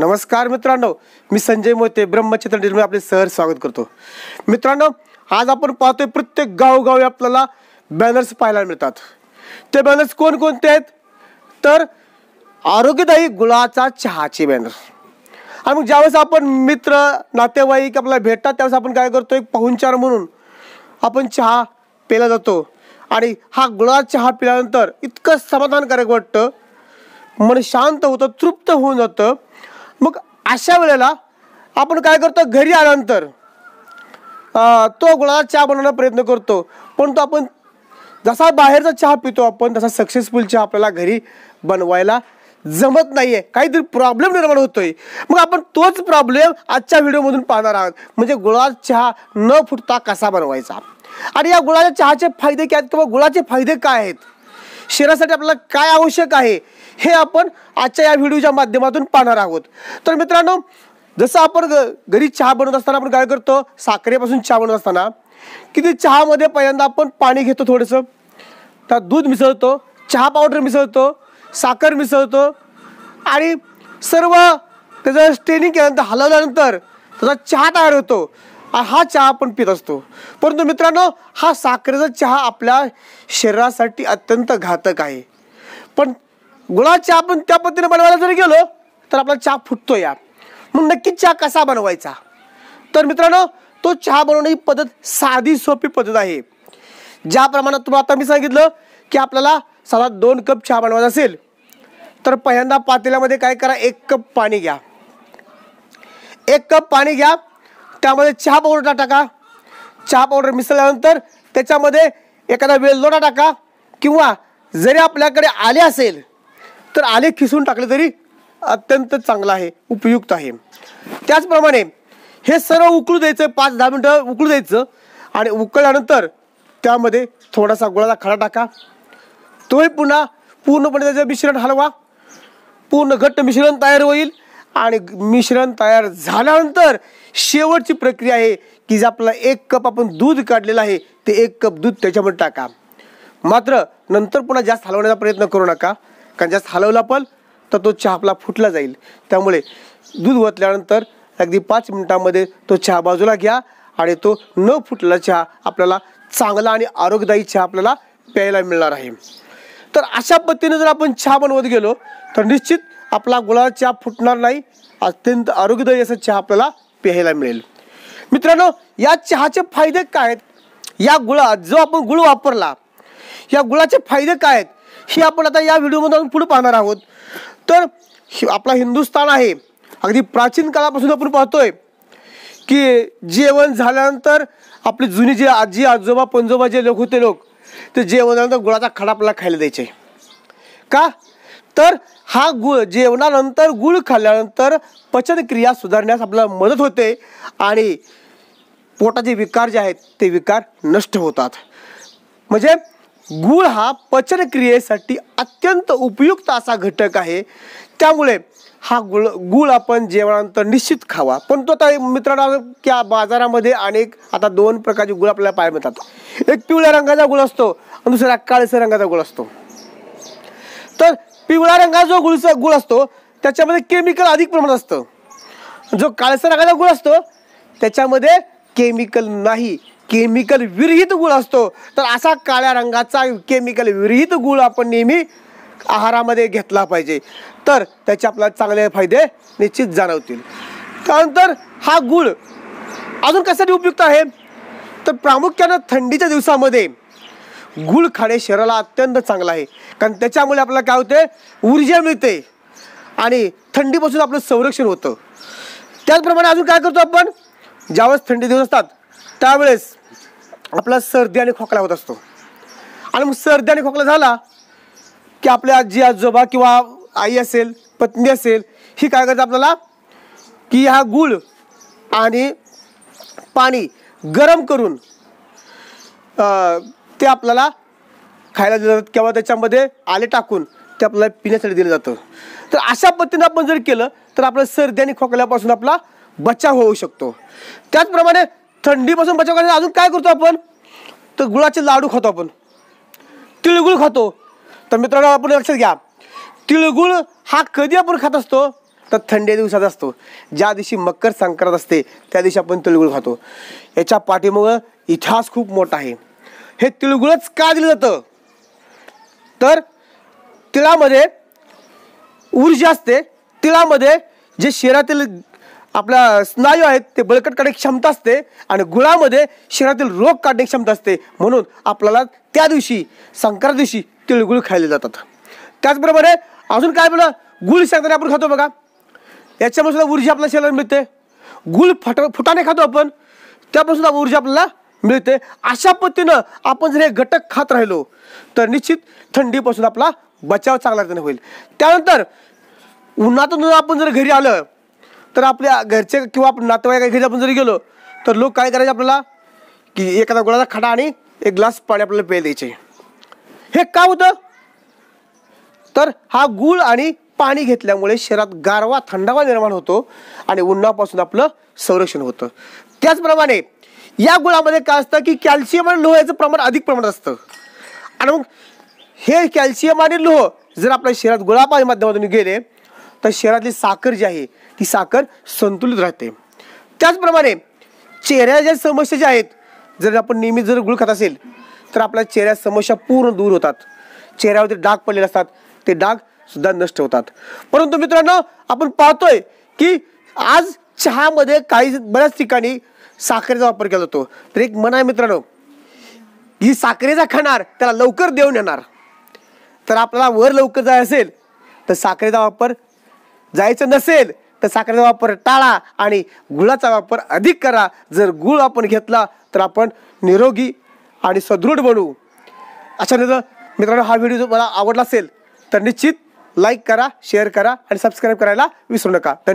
नमस्कार मित्रांनो मी संजय मोते ब्रह्मचित्र निर्मय आपले सहर स्वागत करतो मित्रांनो आज आपण पाहतोय प्रत्येक गावोगावी आपल्याला बॅनर्स पाहायला मिळतात ते बॅनर्स कोणकोणते आहेत तर आरोग्यदायी गुळाचा चहाचे बॅनर आणि मग ज्यावेळेस आपण मित्र नातेवाईक आपल्याला भेटतात त्यावेळेस आपण काय करतो एक पाहुणचार म्हणून आपण चहा प्यायला जातो आणि हा गुळा चहा पिल्यानंतर इतकं समाधानकारक वाटतं मन शांत होतं तृप्त होऊन जातं मग अशा वेळेला आपण काय करतो घरी आल्यानंतर तो गुळाचा चहा बनवण्याचा प्रयत्न करतो पण तो आपण जसा बाहेरचा चहा पितो आपण तसा सक्सेसफुल चहा आपल्याला घरी बनवायला जमत नाही आहे काहीतरी प्रॉब्लेम निर्माण होतोय मग आपण तोच प्रॉब्लेम आजच्या व्हिडिओमधून पाहणार आहोत म्हणजे गुळाचा चहा न फुटता कसा बनवायचा आणि या गुळाच्या चहाचे फायदे काय आहेत किंवा गुळाचे फायदे काय आहेत शरीरासाठी आपल्याला काय आवश्यक आहे हे आपण आजच्या या व्हिडिओच्या माध्यमातून पाहणार आहोत तर मित्रांनो जसं आपण घरी चहा बनवत असताना आपण काय करतो साखरेपासून चहा बनवत असताना किती चहामध्ये पहिल्यांदा आपण पाणी घेतो थोडंसं त्यात दूध मिसळतो चहा पावडर मिसळतो साखर मिसळतो आणि सर्व त्याचं स्टेनिंग केल्यानंतर हलवल्यानंतर त्याचा चहा तयार होतो हा चहा आपण पित असतो परंतु मित्रांनो हा साखरेचा चहा आपल्या शरीरासाठी अत्यंत घातक आहे पण गुळाचा आपण त्या पद्धतीने बनवायला जरी गेलो तर आपला चहा फुटतो या मग नक्की चहा कसा बनवायचा तर मित्रांनो तो चहा बनवण्याची पद्धत साधी सोपी पद्धत आहे ज्या प्रमाणात तुम्हाला आता मी सांगितलं की आपल्याला साधा दोन कप चहा बनवायचा असेल तर पहिल्यांदा पातेल्यामध्ये काय करा एक कप पाणी घ्या एक कप पाणी घ्या त्यामध्ये चहा पावडर टाका चहा पावडर मिसळल्यानंतर त्याच्यामध्ये एखादा वेलदोडा टाका किंवा जरी आपल्याकडे आले असेल तर आले खिसून टाकले तरी अत्यंत चांगलं आहे उपयुक्त आहे त्याचप्रमाणे हे सर्व उकळू द्यायचं पाच दहा मिनटं उकळू द्यायचं आणि उकळल्यानंतर त्यामध्ये थोडासा गुळाचा खडा टाका तोही पुन्हा पूर्णपणे त्याचं मिश्रण हलवा पूर्ण घट्ट मिश्रण तयार होईल आणि मिश्रण तयार झाल्यानंतर शेवटची प्रक्रिया आहे की जे आपला एक कप आपण दूध काढलेलं आहे ते एक कप दूध त्याच्यामध्ये टाका मात्र नंतर पुन्हा जास्त हलवण्याचा प्रयत्न करू नका कारण जास्त हलवला पण तर तो चहा आपला फुटला जाईल त्यामुळे दूध वतल्यानंतर अगदी पाच मिनिटांमध्ये तो चहा बाजूला घ्या आणि तो न फुटला चहा आपल्याला चांगला आणि आरोग्यदायी चहा आपल्याला प्यायला मिळणार आहे तर अशा पद्धतीने जर आपण चहा बनवत गेलो तर निश्चित आपला गुळाळ चहा फुटणार नाही अत्यंत आरोग्यदायी असा चहा आपल्याला प्यायला मिळेल मित्रांनो या चहाचे फायदे काय आहेत या गुळात जो आपण गुळ वापरला या गुळाचे फायदे काय आहेत हे आपण आता या व्हिडिओमधून पुढे पाहणार आहोत तर आपला हिंदुस्थान आहे अगदी प्राचीन काळापासून आपण पाहतोय की जेवण झाल्यानंतर आपले जुने जे आजी आजोबा पंजोबा जे लोक होते लोक ते जेवणानंतर गुळाचा खडा आपल्याला खायला द्यायचे का तर हा गुळ जेवणानंतर गुळ खाल्ल्यानंतर पचनक्रिया सुधारण्यास आपल्याला मदत होते आणि पोटाचे विकार जे आहेत ते विकार नष्ट होतात म्हणजे गूळ हा पचनक्रियेसाठी अत्यंत उपयुक्त असा घटक आहे त्यामुळे हा गुळ गूळ आपण जेवणानंतर निश्चित खावा पण तो आता मित्रांनो त्या बाजारामध्ये अनेक आता दोन प्रकारचे गुळ आपल्याला पाहायला मिळतात एक पिवळ्या रंगाचा गुळ असतो आणि दुसरा काळसर रंगाचा गुळ असतो तर पिवळा रंगाचा जो गुळचा गुळ असतो त्याच्यामध्ये केमिकल अधिक प्रमाणात असतं जो काळसर रंगाचा गुळ असतो त्याच्यामध्ये केमिकल नाही केमिकल विरहित गुळ असतो तर असा काळ्या रंगाचा केमिकल विरहित गुळ आपण नेहमी आहारामध्ये घेतला पाहिजे तर त्याचे आपल्याला चांगले फायदे निश्चित जाणवतील त्यानंतर हा गुळ अजून कशासाठी उपयुक्त आहे तर प्रामुख्यानं थंडीच्या दिवसामध्ये गुळ खाणे शरीराला अत्यंत चांगला आहे कारण त्याच्यामुळे आपल्याला काय होते ऊर्जा मिळते आणि थंडीपासून आपलं संरक्षण होतं त्याचप्रमाणे अजून काय करतो आपण ज्यावेळेस थंडी दिवस असतात त्यावेळेस आपला सर्दी आणि खोकला होत असतो आणि मग सर्दी आणि खोकला झाला की आपल्या आजी आजोबा किंवा आई असेल पत्नी असेल ही काय करते आपल्याला की हा गुळ आणि पाणी गरम करून ते आपल्याला खायला दिलं जातं किंवा त्याच्यामध्ये आले टाकून ते आपल्याला पिण्यासाठी दिलं जातं तर अशा पद्धतीनं आपण जर केलं तर आपलं सर्दी आणि खोकल्यापासून आपला बचाव होऊ शकतो त्याचप्रमाणे थंडीपासून बचाव करण्यासाठी अजून काय करतो आपण तर गुळाचे लाडू खातो आपण तिळगुळ खातो तर मित्रांनो आपण लक्षात घ्या तिळगुळ हा कधी आपण खात असतो तर थंडी दिवसात असतो ज्या दिवशी मकर संक्रांत असते त्या दिवशी आपण तिळगुळ खातो याच्या पाठीमुळं इतिहास खूप मोठा आहे हे तिळगुळच का दिलं जातं तर तिळामध्ये ऊर्जा असते तिळामध्ये जे शरीरातील आपल्या स्नायू आहेत ते बळकट काढण्याची क्षमता असते आणि गुळामध्ये शरीरातील रोग काढण्याची क्षमता असते म्हणून आपल्याला त्या दिवशी संक्रांत दिवशी तिळगुळ खायले जातात त्याचप्रमाणे अजून काय बोला गुळ सांगताना आपण खातो बघा याच्यामुळे सुद्धा ऊर्जा आपल्या शरीराला मिळते गुळ फट फुटाने खातो आपण त्यापासून ऊर्जा आपल्याला मिळते अशा पद्धतीनं आपण जर हे घटक खात राहिलो तर निश्चित थंडीपासून आपला बचाव चांगला त्याने होईल त्यानंतर उन्हातून आपण जर घरी आलं तर आपल्या घरचे किंवा आपण नातेवाईक घरी आपण जरी गेलो तर लोक काय करायचे आपल्याला की एखादा गुळाचा खडा आणि एक ग्लास पाणी आपल्याला पेय द्यायचे हे का होतं तर हा गुळ आणि पाणी घेतल्यामुळे शरीरात गारवा थंडावा निर्माण होतो आणि उन्हापासून आपलं संरक्षण होतं त्याचप्रमाणे या गुळामध्ये काय असतं की कॅल्शियम आणि याचं प्रमाण अधिक प्रमाणात असतं आणि मग हे कॅल्शियम आणि लोह जर आपल्या शहरात गुळापाच्या माध्यमातून गेले तर शहरातली साखर जी आहे ती साखर संतुलित राहते त्याचप्रमाणे चेहऱ्या ज्या समस्या ज्या आहेत जर आपण नेहमी जर गुळ खात असेल तर आपल्या चेहऱ्या समस्या पूर्ण दूर होतात चेहऱ्यावर डाग पडलेले असतात ते डाग सुद्धा नष्ट होतात परंतु मित्रांनो आपण पाहतोय की आज चहामध्ये काही बऱ्याच ठिकाणी साखरेचा वापर केला जातो तर एक म्हणा मित्रांनो ही साखरेचा खाणार त्याला लवकर देऊन येणार तर आपल्याला वर लवकर जाय असेल तर साखरेचा वापर जायचं नसेल तर साखरेचा वापर टाळा आणि गुळाचा वापर अधिक करा जर गुळ आपण घेतला तर आपण निरोगी आणि सदृढ बनू अशा मित्रांनो हा व्हिडिओ मला आवडला असेल तर निश्चित लाईक करा शेअर करा आणि सबस्क्राईब करायला विसरू नका धन्यवाद